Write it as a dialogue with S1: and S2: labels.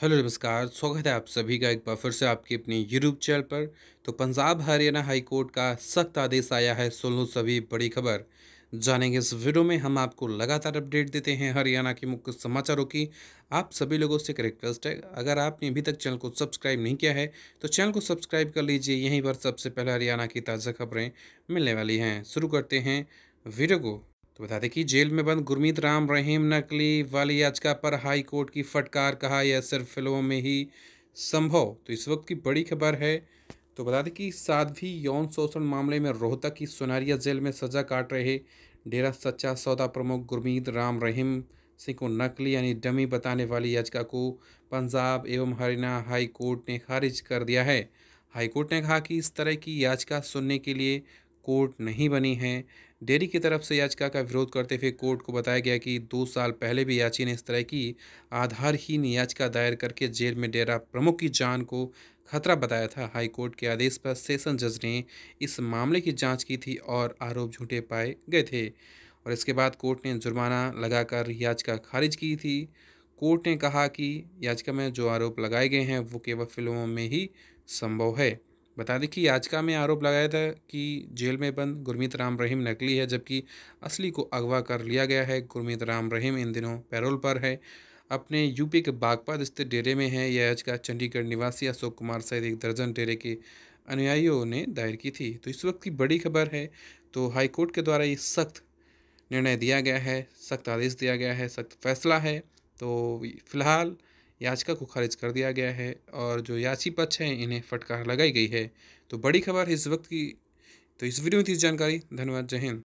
S1: hello नमस्कार स्वागत है आप सभी का एक बार फिर से आपके अपने यूट्यूब चैनल पर तो पंजाब हरियाणा हाई कोर्ट का सख्त आदेश आया है लो सभी बड़ी खबर जानेंगे इस वीडियो में हम आपको लगातार अपडेट देते हैं हरियाणा के मुख्य समाचारों की आप सभी लोगों से एक रिक्वेस्ट है अगर आपने अभी तक चैनल को सब्सक्राइब नहीं किया है तो चैनल को सब्सक्राइब कर लीजिए यहीं पर सबसे पहले हरियाणा की ताज़ा खबरें मिलने वाली हैं शुरू करते हैं वीडियो को तो बता दें कि जेल में बंद गुरमीत राम रहीम नकली वाली याचिका पर हाई कोर्ट की फटकार कहा यह सिर्फ फिल्मों में ही संभव तो इस वक्त की बड़ी खबर है तो बता दें कि साध्वी यौन शोषण मामले में रोहतक की सोनारिया जेल में सजा काट रहे डेरा सच्चा सौदा प्रमुख गुरमीत राम रहीम सिंह को नकली यानी डमी बताने वाली याचिका को पंजाब एवं हरियाणा हाई कोर्ट ने खारिज कर दिया है हाई कोर्ट ने कहा कि इस तरह की याचिका सुनने के लिए कोर्ट नहीं बनी है डेरी की तरफ से याचिका का विरोध करते हुए कोर्ट को बताया गया कि दो साल पहले भी याची ने इस तरह की आधारहीन याचिका दायर करके जेल में डेरा प्रमुख की जान को खतरा बताया था हाई कोर्ट के आदेश पर सेशन जज ने इस मामले की जांच की थी और आरोप झूठे पाए गए थे और इसके बाद कोर्ट ने जुर्माना लगाकर याचिका खारिज की थी कोर्ट ने कहा कि याचिका में जो आरोप लगाए गए हैं वो केवल फिल्मों में ही संभव है बता दें कि याचिका में आरोप लगाया था कि जेल में बंद गुरमीत राम रहीम नकली है जबकि असली को अगवा कर लिया गया है गुरमीत राम रहीम इन दिनों पैरोल पर है अपने यूपी के बागपत स्थित डेरे में है यह याचिका चंडीगढ़ निवासी अशोक कुमार सहित एक दर्जन डेरे के अनुयायियों ने दायर की थी तो इस वक्त की बड़ी खबर है तो हाईकोर्ट के द्वारा ये सख्त निर्णय दिया गया है सख्त आदेश दिया गया है सख्त फैसला है तो फिलहाल याचिका को खारिज कर दिया गया है और जो याची पक्ष हैं इन्हें फटकार लगाई गई है तो बड़ी खबर इस वक्त की तो इस वीडियो में थी जानकारी धन्यवाद जय हिंद